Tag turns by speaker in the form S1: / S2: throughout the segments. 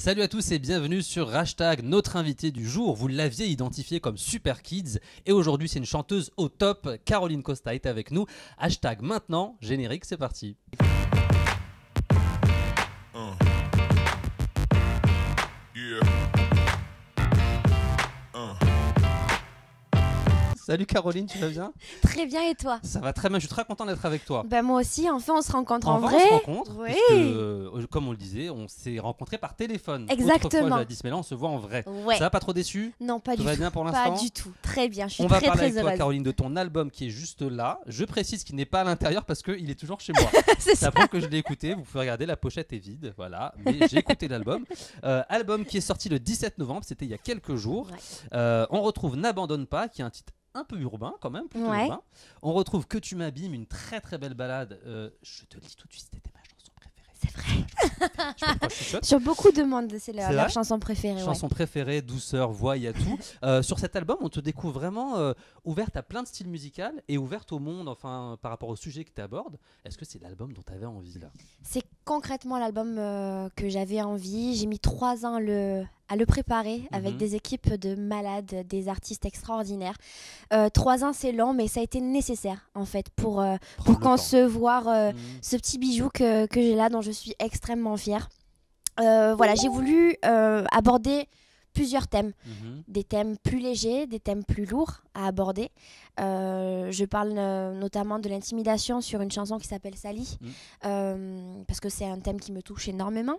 S1: Salut à tous et bienvenue sur Hashtag, notre invité du jour. Vous l'aviez identifié comme Super Kids et aujourd'hui c'est une chanteuse au top. Caroline Costa est avec nous. Hashtag maintenant, générique, c'est parti. Salut Caroline, tu vas bien
S2: Très bien et toi
S1: Ça va très bien, je suis très content d'être avec toi.
S2: Bah moi aussi, enfin on se rencontre en, vrai. On se rencontre, oui.
S1: Euh, comme on le disait, on s'est rencontrés par téléphone. Exactement. Autrefois, dit, mais là on se voit en vrai. Ça va pas trop déçu Non, pas tout du va bien pour l'instant Pas du tout, très bien, je suis très très heureuse. On va parler avec toi Caroline de ton album qui est juste là. Je précise qu'il n'est pas à l'intérieur parce qu'il est toujours chez moi. C'est ça. Après que je l'ai écouté, vous pouvez regarder, la pochette est vide, voilà. Mais j'ai écouté l'album. Euh, album qui est sorti le 17 novembre, c'était il y a quelques jours. Euh, on retrouve N'abandonne pas, qui est un titre un peu urbain quand même, urbain. On retrouve Que tu m'abîmes, une très très belle balade. Euh, je te lis dis tout de suite, c'était ma chanson préférée. C'est vrai.
S2: sur beaucoup de monde, c'est la chanson préférée. Chanson
S1: préférée, douceur, voix, il y a tout. Euh, sur cet album, on te découvre vraiment euh, ouverte à plein de styles musicaux et ouverte au monde, enfin par rapport au sujet que tu abordes. Est-ce que c'est l'album dont tu avais envie là
S2: C'est concrètement l'album que j'avais envie. J'ai mis trois ans le à le préparer mhm. avec des équipes de malades, des artistes extraordinaires. Euh, trois ans, c'est lent, mais ça a été nécessaire en fait pour, concevoir euh, euh, mhm. ce petit bijou que, que j'ai là, dont je suis extrêmement fière. voilà, j'ai voulu aborder plusieurs thèmes. Mhm. Des thèmes plus légers, des thèmes plus lourds à aborder. Euh, je parle euh, notamment de l'intimidation sur une chanson qui s'appelle Sally, mhm. euh, parce que c'est un thème qui me touche énormément.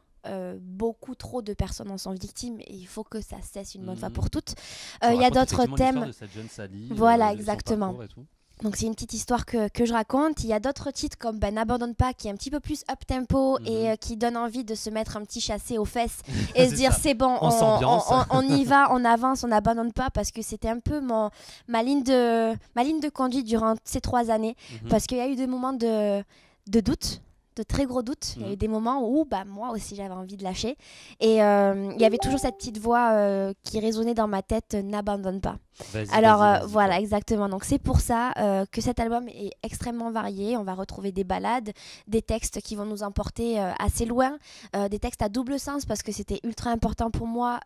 S2: beaucoup trop de personnes en sont victimes et il faut que ça cesse une bonne fois mhm. pour toutes. Il y a d'autres thèmes. voilà, exactement. Donc c'est une petite histoire que, je raconte. Il y a d'autres titres comme ben, N'abandonne pas qui est un petit peu plus up tempo et mhm. euh, qui donne envie de se mettre un petit chassé aux fesses et se dire c'est bon, on, y va, on avance, on n'abandonne pas parce que c'était un peu ma, ligne de, ma ligne de conduite durant ces trois années mhm. parce qu'il y a eu des moments de, de doute de très gros doutes. Il y a eu mhm. des moments où bah, moi aussi j'avais envie de lâcher. Et euh, il y avait toujours cette petite voix euh, qui résonnait dans ma tête euh, n'abandonne pas. Alors voilà, exactement. Donc c'est pour ça que cet album est extrêmement varié. On va retrouver des balades, des textes qui vont nous emporter assez loin, des textes à double sens parce que c'était ultra important pour moi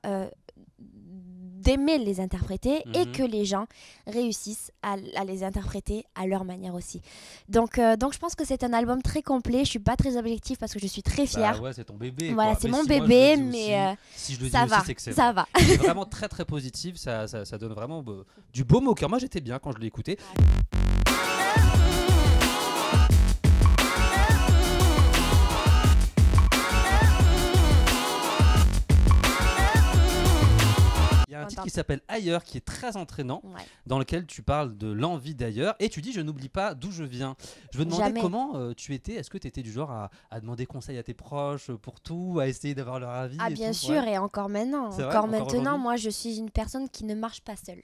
S2: d'aimer les interpréter et mhm. que les gens réussissent à, les interpréter à leur manière aussi. Donc, euh, donc je pense que c'est un album très complet. Je suis pas très objective parce que je suis très bah fière. c'est ton bébé. Voilà, c'est mon bébé, mais si ça va, c'est ça va. vraiment très
S1: très positif. Ça, ça, donne vraiment du beau au cœur. Moi, j'étais bien quand je l'ai écouté. qui s'appelle Ailleurs, qui est très entraînant, dans lequel tu parles de l'envie d'ailleurs. Et tu dis, je n'oublie pas d'où je viens. Je veux demander comment euh, tu étais. Est-ce que tu étais du genre à, demander conseil à tes proches pour tout, à essayer d'avoir leur avis Ah, bien sûr, et
S2: encore maintenant. Encore, maintenant, moi, je suis une personne qui ne marche pas seule.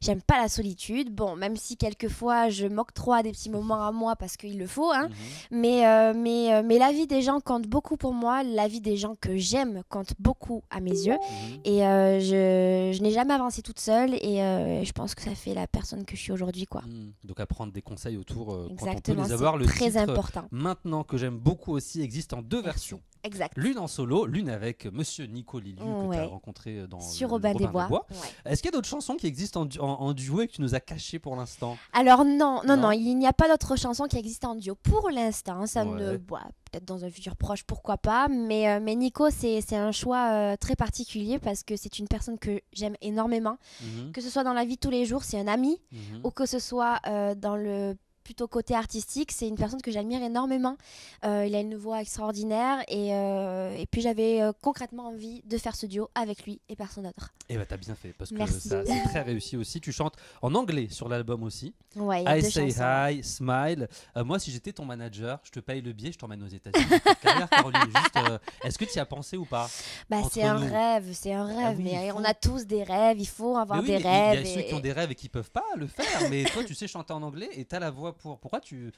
S2: J'aime pas la solitude. Bon, même si quelquefois je moque à des petits moments à moi parce qu'il le faut, hein, mhm. mais, euh, mais, euh, mais la vie des gens compte beaucoup pour moi. La vie des gens que j'aime compte beaucoup à mes yeux. Mhm. Et je je, n'ai jamais avancé toute seule et euh, je pense que ça fait la personne que je suis aujourd'hui. quoi. Hmm.
S1: Donc apprendre des conseils autour de euh, quand les avoir. Le très important. Maintenant que j'aime beaucoup aussi existe en deux versions. Exact. L'une en solo, l'une avec Monsieur Nico Liliu que tu as rencontré euh, dans le, Robin, des Bois. Est-ce qu'il y a d'autres chansons qui existent en, duo et que tu nous as cachées pour l'instant
S2: Alors non, non, non, il n'y a pas d'autres chansons qui existent en duo pour l'instant. Ça me... ne... Bah, peut-être dans un futur proche, pourquoi pas. Mais, euh, mais Nico, c'est un choix euh, très particulier parce que c'est une personne que j'aime énormément. Mhm. Que ce soit dans la vie tous les jours, c'est un ami. Mhm. Ou que ce soit dans le plutôt côté artistique, c'est une personne que j'admire énormément. Euh, il a une voix extraordinaire et, euh, puis j'avais euh, concrètement envie de faire ce duo avec lui et personne d'autre.
S1: Et eh bah ben, t'as bien fait parce que ça c'est très réussi aussi. Tu chantes en anglais sur l'album aussi. Ouais, I say hi, smile. moi si j'étais ton manager, je te paye le billet, je t'emmène aux États-Unis. Est-ce que tu y as pensé ou pas Bah c'est un,
S2: rêve, c'est un ah rêve. mais on a tous des rêves, il faut avoir des rêves. Il y a ceux qui ont des rêves et qui
S1: peuvent pas le faire. Mais toi tu sais chanter en anglais et t'as la voix pourquoi tu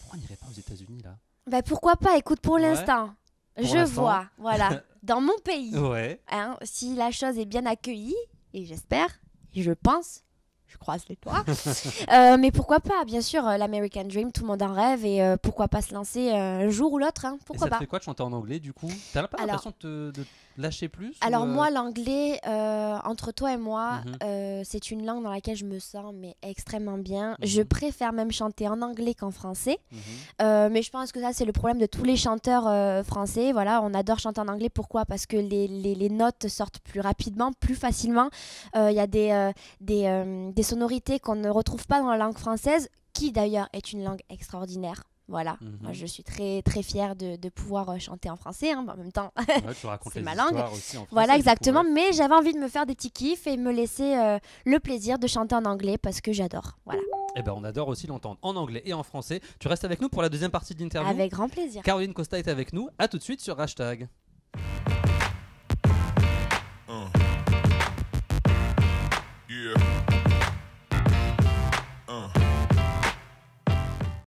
S1: pourquoi on pas aux États-Unis là
S2: bah, pourquoi pas Écoute, pour l'instant, je vois, voilà, dans mon pays. Ouais. Hein, si la chose est bien accueillie, et j'espère, je pense, croise les doigts. Euh, mais pourquoi pas Bien sûr, euh, l'American Dream, tout le monde en rêve et euh, pourquoi pas se lancer un jour ou l'autre hein, Pourquoi et ça pas fait quoi
S1: de chanter en anglais du coup T'as pas l'impression de, lâcher plus Alors moi,
S2: l'anglais, entre toi et moi, mhm. c'est une langue dans laquelle je me sens mais extrêmement bien. Mhm. Je préfère même chanter en anglais qu'en français. Mhm. mais je pense que ça, c'est le problème de tous les chanteurs français. Voilà, on adore chanter en anglais. Pourquoi Parce que les, les, notes sortent plus rapidement, plus facilement. Il y a des, des sonorités qu'on ne retrouve pas dans la langue française, qui d'ailleurs est une langue extraordinaire. Voilà, mhm. je suis très très fière de, pouvoir euh, chanter en français, hein, en même temps c'est ma langue. voilà exactement, mais j'avais envie de me faire des petits kiffs et me laisser euh, le plaisir de chanter en anglais parce que j'adore.
S1: Voilà. Eh ben on adore aussi l'entendre en anglais et en français. Tu restes avec nous pour la deuxième partie de l'interview. Avec grand plaisir. Caroline Costa est avec nous. À tout de suite sur hashtag.